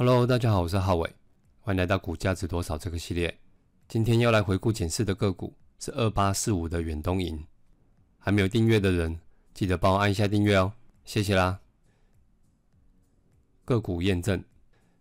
Hello，大家好，我是浩伟，欢迎来到股价值多少这个系列。今天要来回顾检视的个股是二八四五的远东银。还没有订阅的人，记得帮我按一下订阅哦，谢谢啦。个股验证，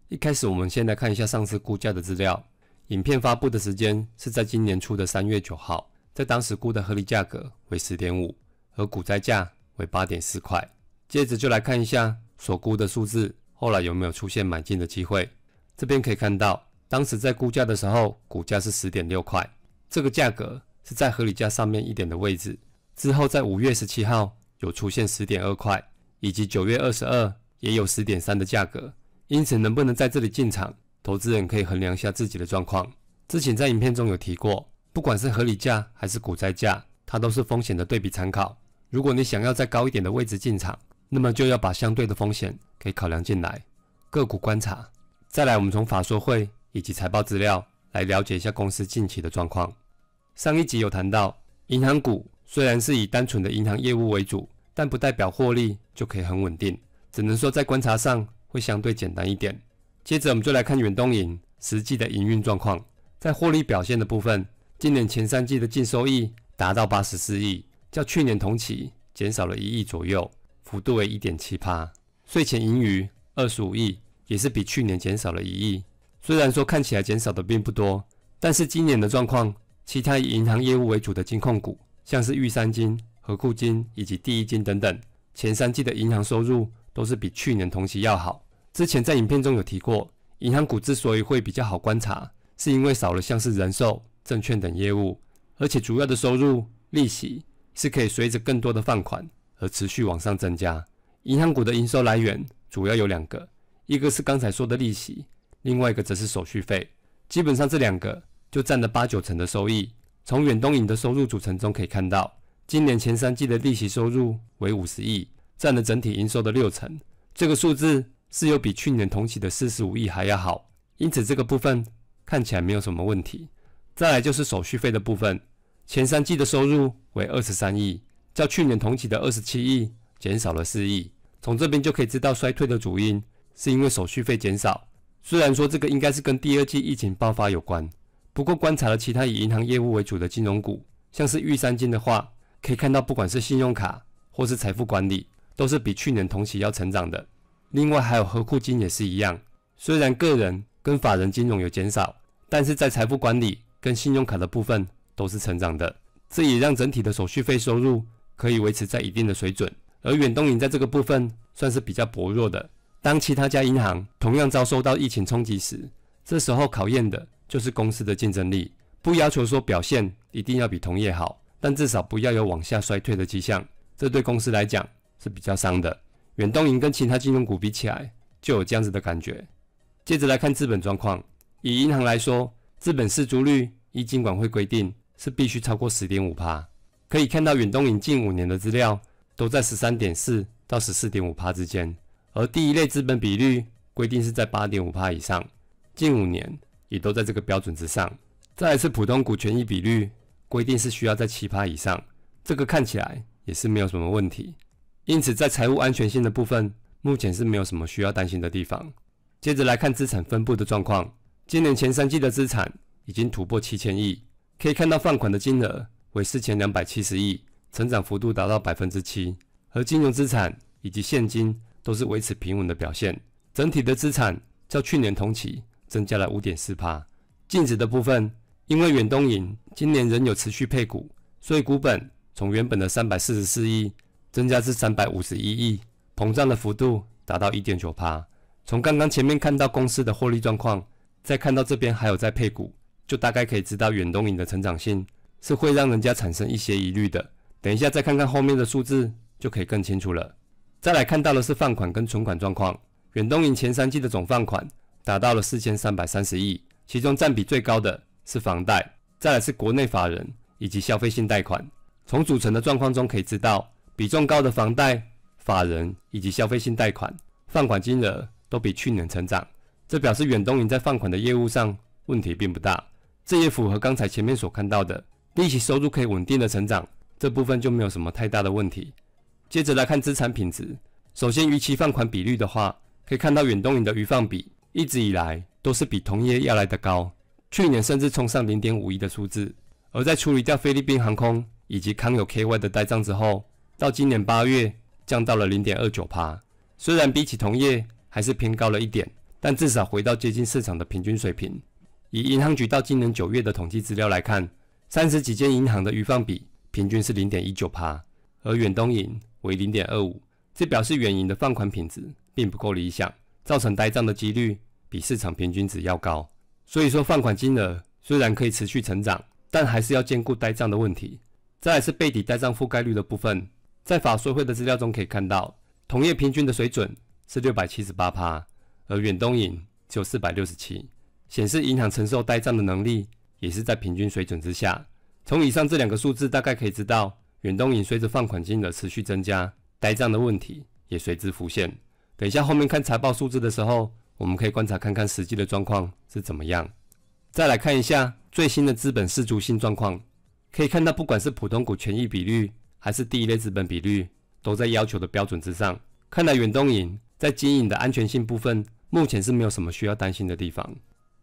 一开始我们先来看一下上次估价的资料。影片发布的时间是在今年初的三月九号，在当时估的合理价格为十点五，而股灾价为八点四块。接着就来看一下所估的数字。后来有没有出现买进的机会？这边可以看到，当时在估价的时候，股价是十点六块，这个价格是在合理价上面一点的位置。之后在五月十七号有出现十点二块，以及九月二十二也有十点三的价格。因此，能不能在这里进场，投资人可以衡量一下自己的状况。之前在影片中有提过，不管是合理价还是股灾价，它都是风险的对比参考。如果你想要在高一点的位置进场，那么就要把相对的风险给考量进来，个股观察，再来我们从法说会以及财报资料来了解一下公司近期的状况。上一集有谈到，银行股虽然是以单纯的银行业务为主，但不代表获利就可以很稳定，只能说在观察上会相对简单一点。接着我们就来看远东银实际的营运状况，在获利表现的部分，今年前三季的净收益达到八十四亿，较去年同期减少了一亿左右。幅度为一点七趴，税前盈余二十五亿，也是比去年减少了一亿。虽然说看起来减少的并不多，但是今年的状况，其他以银行业务为主的金控股，像是玉三金、和库金以及第一金等等，前三季的银行收入都是比去年同期要好。之前在影片中有提过，银行股之所以会比较好观察，是因为少了像是人寿、证券等业务，而且主要的收入利息是可以随着更多的放款。而持续往上增加。银行股的营收来源主要有两个，一个是刚才说的利息，另外一个则是手续费。基本上这两个就占了八九成的收益。从远东银的收入组成中可以看到，今年前三季的利息收入为五十亿，占了整体营收的六成。这个数字是有比去年同期的四十五亿还要好，因此这个部分看起来没有什么问题。再来就是手续费的部分，前三季的收入为二十三亿。较去年同期的二十七亿减少了四亿，从这边就可以知道衰退的主因是因为手续费减少。虽然说这个应该是跟第二季疫情爆发有关，不过观察了其他以银行业务为主的金融股，像是玉三金的话，可以看到不管是信用卡或是财富管理，都是比去年同期要成长的。另外还有和库金也是一样，虽然个人跟法人金融有减少，但是在财富管理跟信用卡的部分都是成长的，这也让整体的手续费收入。可以维持在一定的水准，而远东银在这个部分算是比较薄弱的。当其他家银行同样遭受到疫情冲击时，这时候考验的就是公司的竞争力。不要求说表现一定要比同业好，但至少不要有往下衰退的迹象。这对公司来讲是比较伤的。远东银跟其他金融股比起来，就有这样子的感觉。接着来看资本状况，以银行来说，资本市租率，依金管会规定是必须超过十点五趴。可以看到，远东影近五年的资料都在十三点四到十四点五趴之间，而第一类资本比率规定是在八点五趴以上，近五年也都在这个标准之上。再来是普通股权益比率，规定是需要在七趴以上，这个看起来也是没有什么问题。因此，在财务安全性的部分，目前是没有什么需要担心的地方。接着来看资产分布的状况，今年前三季的资产已经突破七千亿，可以看到放款的金额。为四千两百七十亿，成长幅度达到百分之七，而金融资产以及现金都是维持平稳的表现。整体的资产较去年同期增加了五点四帕。净值的部分，因为远东银今年仍有持续配股，所以股本从原本的三百四十四亿增加至三百五十一亿，膨胀的幅度达到一点九帕。从刚刚前面看到公司的获利状况，再看到这边还有在配股，就大概可以知道远东银的成长性。是会让人家产生一些疑虑的。等一下再看看后面的数字，就可以更清楚了。再来看到的是放款跟存款状况。远东银前三季的总放款达到了四千三百三十亿，其中占比最高的是房贷，再来是国内法人以及消费性贷款。从组成的状况中可以知道，比重高的房贷、法人以及消费性贷款放款金额都比去年成长，这表示远东银在放款的业务上问题并不大，这也符合刚才前面所看到的。利息收入可以稳定的成长，这部分就没有什么太大的问题。接着来看资产品值，首先逾期放款比率的话，可以看到远东银的余放比一直以来都是比同业要来的高，去年甚至冲上零点五亿的数字。而在处理掉菲律宾航空以及康友 KY 的呆账之后，到今年八月降到了零点二九趴。虽然比起同业还是偏高了一点，但至少回到接近市场的平均水平。以银行局到今年九月的统计资料来看。三十几间银行的余放比平均是零点一九趴，而远东银为零点二五，这表示远银的放款品质并不够理想，造成呆账的几率比市场平均值要高。所以说，放款金额虽然可以持续成长，但还是要兼顾呆账的问题。再来是背底呆账覆盖率的部分，在法说会的资料中可以看到，同业平均的水准是六百七十八趴，而远东银只有四百六十七，显示银行承受呆账的能力。也是在平均水准之下。从以上这两个数字，大概可以知道，远东银随着放款金额持续增加，呆账的问题也随之浮现。等一下后面看财报数字的时候，我们可以观察看看实际的状况是怎么样。再来看一下最新的资本适足性状况，可以看到不管是普通股权益比率还是第一类资本比率，都在要求的标准之上。看来远东银在经营的安全性部分，目前是没有什么需要担心的地方。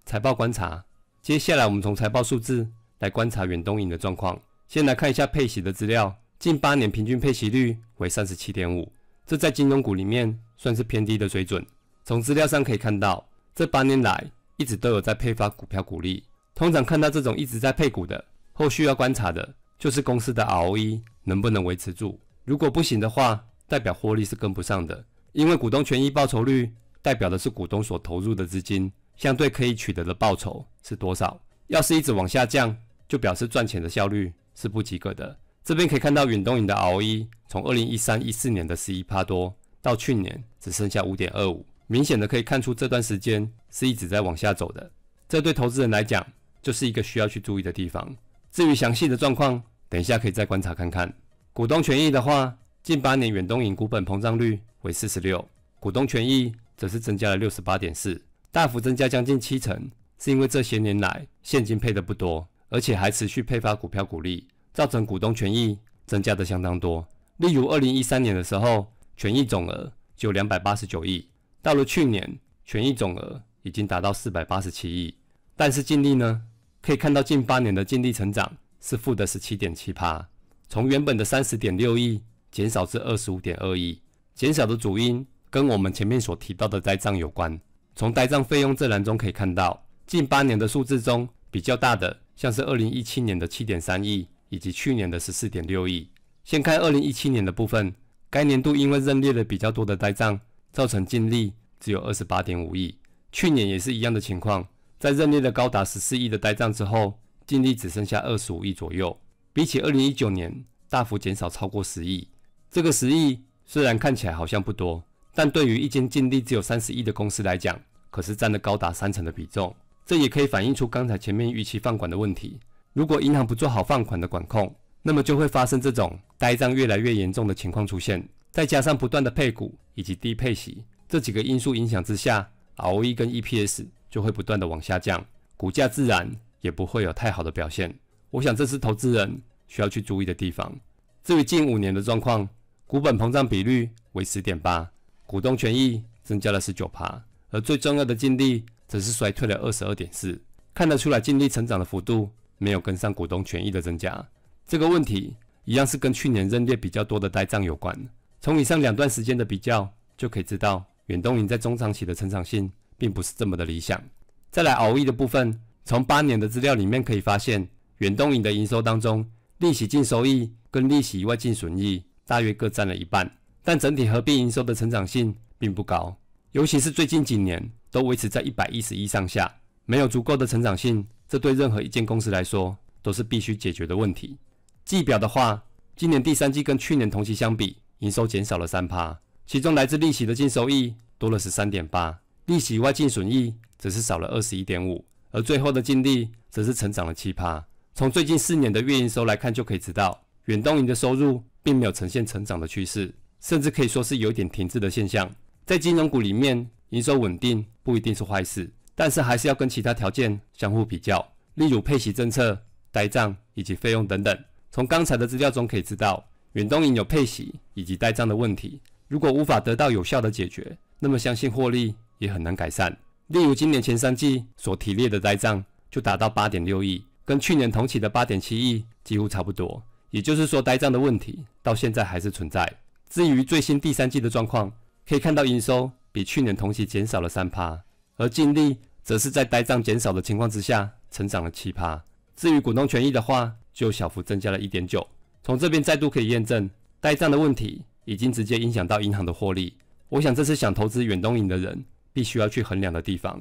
财报观察。接下来，我们从财报数字来观察远东银的状况。先来看一下配息的资料，近八年平均配息率为三十七点五，这在金融股里面算是偏低的水准。从资料上可以看到，这八年来一直都有在配发股票股利。通常看到这种一直在配股的，后续要观察的就是公司的 ROE 能不能维持住。如果不行的话，代表获利是跟不上的，因为股东权益报酬率代表的是股东所投入的资金。相对可以取得的报酬是多少？要是一直往下降，就表示赚钱的效率是不及格的。这边可以看到远东银的 ROE，从二零一三一四年的十一趴多，到去年只剩下五点二五，明显的可以看出这段时间是一直在往下走的。这对投资人来讲，就是一个需要去注意的地方。至于详细的状况，等一下可以再观察看看。股东权益的话，近八年远东银股本膨胀率为四十六，股东权益则是增加了六十八点四。大幅增加将近七成，是因为这些年来现金配的不多，而且还持续配发股票股利，造成股东权益增加的相当多。例如，二零一三年的时候，权益总额就两百八十九亿，到了去年，权益总额已经达到四百八十七亿。但是净利呢？可以看到近八年的净利成长是负的十七点七帕，从原本的三十点六亿减少至二十五点二亿，减少的主因跟我们前面所提到的呆账有关。从呆账费用这栏中可以看到，近八年的数字中比较大的，像是二零一七年的七点三亿，以及去年的十四点六亿。先看二零一七年的部分，该年度因为认列了比较多的呆账，造成净利只有二十八点五亿。去年也是一样的情况，在认列了高达十四亿的呆账之后，净利只剩下二十五亿左右。比起二零一九年大幅减少超过十亿，这个十亿虽然看起来好像不多。但对于一间净利只有三十亿的公司来讲，可是占了高达三成的比重。这也可以反映出刚才前面逾期放款的问题。如果银行不做好放款的管控，那么就会发生这种呆账越来越严重的情况出现。再加上不断的配股以及低配息这几个因素影响之下，ROE 跟 EPS 就会不断的往下降，股价自然也不会有太好的表现。我想这是投资人需要去注意的地方。至于近五年的状况，股本膨胀比率为十点八。股东权益增加了十九趴，而最重要的净利则是衰退了二十二点四。看得出来，净利成长的幅度没有跟上股东权益的增加。这个问题一样是跟去年认列比较多的呆账有关。从以上两段时间的比较，就可以知道远东银在中长期的成长性并不是这么的理想。再来，熬一的部分，从八年的资料里面可以发现，远东银的营收当中，利息净收益跟利息以外净损益大约各占了一半。但整体合并营收的成长性并不高，尤其是最近几年都维持在一百一十亿上下，没有足够的成长性，这对任何一间公司来说都是必须解决的问题。季表的话，今年第三季跟去年同期相比，营收减少了三趴，其中来自利息的净收益多了十三点八，利息外净损益则是少了二十一点五，而最后的净利则是成长了七趴。从最近四年的月营收来看，就可以知道远东营的收入并没有呈现成长的趋势。甚至可以说是有一点停滞的现象。在金融股里面，营收稳定不一定是坏事，但是还是要跟其他条件相互比较，例如配息政策、呆账以及费用等等。从刚才的资料中可以知道，远东银有配息以及呆账的问题。如果无法得到有效的解决，那么相信获利也很难改善。例如，今年前三季所提列的呆账就达到八点六亿，跟去年同期的八点七亿几乎差不多。也就是说，呆账的问题到现在还是存在。至于最新第三季的状况，可以看到营收比去年同期减少了三趴，而净利则是在呆账减少的情况之下成长了七趴。至于股东权益的话，就小幅增加了一点九。从这边再度可以验证，呆账的问题已经直接影响到银行的获利。我想这是想投资远东银的人必须要去衡量的地方。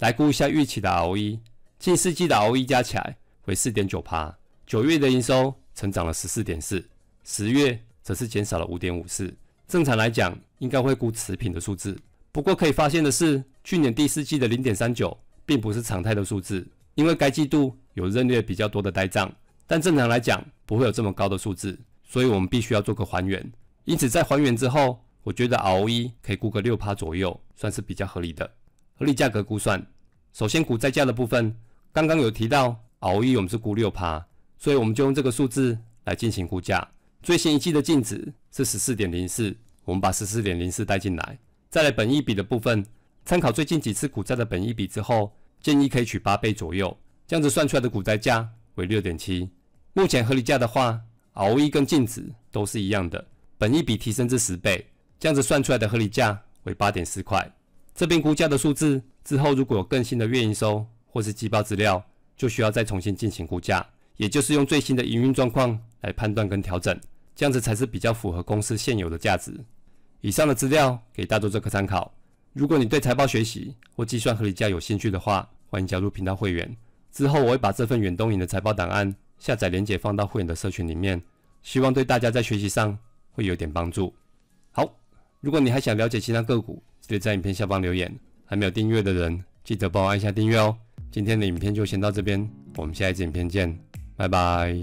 来估一下预期的 ROE，近四季的 ROE 加起来为四点九趴，九月的营收成长了十四点四，十月。则是减少了五点五四。正常来讲，应该会估持平的数字。不过可以发现的是，去年第四季的零点三九并不是常态的数字，因为该季度有认列比较多的呆账。但正常来讲，不会有这么高的数字，所以我们必须要做个还原。因此在还原之后，我觉得 ROE 可以估个六趴左右，算是比较合理的合理价格估算。首先股债价的部分，刚刚有提到 ROE 我们是估六趴，所以我们就用这个数字来进行估价。最新一季的净值是十四点零四，我们把十四点零四带进来，再来本益比的部分，参考最近几次股债的本益比之后，建议可以取八倍左右，这样子算出来的股债价为六点七。目前合理价的话，ROE 跟净值都是一样的，本益比提升至十倍，这样子算出来的合理价为八点四块。这边估价的数字之后如果有更新的月营收或是季报资料，就需要再重新进行估价，也就是用最新的营运状况来判断跟调整。这样子才是比较符合公司现有的价值。以上的资料给大做做个参考。如果你对财报学习或计算合理价有兴趣的话，欢迎加入频道会员。之后我会把这份远东影的财报档案下载链接放到会员的社群里面，希望对大家在学习上会有点帮助。好，如果你还想了解其他个股，记得在影片下方留言。还没有订阅的人，记得帮我按下订阅哦。今天的影片就先到这边，我们下一次影片见，拜拜。